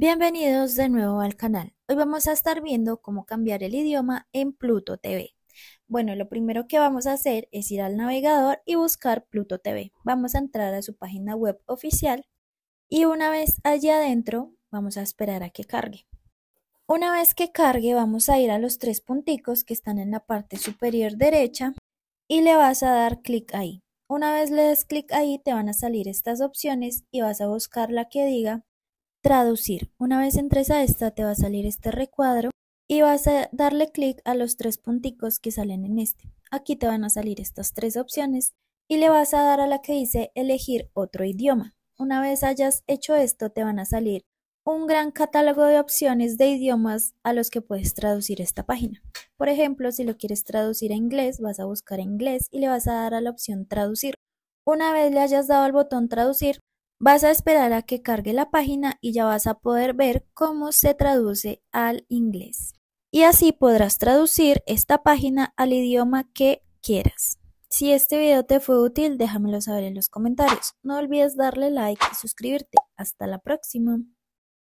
Bienvenidos de nuevo al canal. Hoy vamos a estar viendo cómo cambiar el idioma en Pluto TV. Bueno, lo primero que vamos a hacer es ir al navegador y buscar Pluto TV. Vamos a entrar a su página web oficial y una vez allí adentro vamos a esperar a que cargue. Una vez que cargue vamos a ir a los tres punticos que están en la parte superior derecha y le vas a dar clic ahí. Una vez le des clic ahí te van a salir estas opciones y vas a buscar la que diga Traducir. Una vez entres a esta te va a salir este recuadro y vas a darle clic a los tres punticos que salen en este. Aquí te van a salir estas tres opciones y le vas a dar a la que dice elegir otro idioma. Una vez hayas hecho esto te van a salir un gran catálogo de opciones de idiomas a los que puedes traducir esta página. Por ejemplo, si lo quieres traducir a inglés, vas a buscar inglés y le vas a dar a la opción traducir. Una vez le hayas dado al botón traducir, Vas a esperar a que cargue la página y ya vas a poder ver cómo se traduce al inglés. Y así podrás traducir esta página al idioma que quieras. Si este video te fue útil, déjamelo saber en los comentarios. No olvides darle like y suscribirte. Hasta la próxima.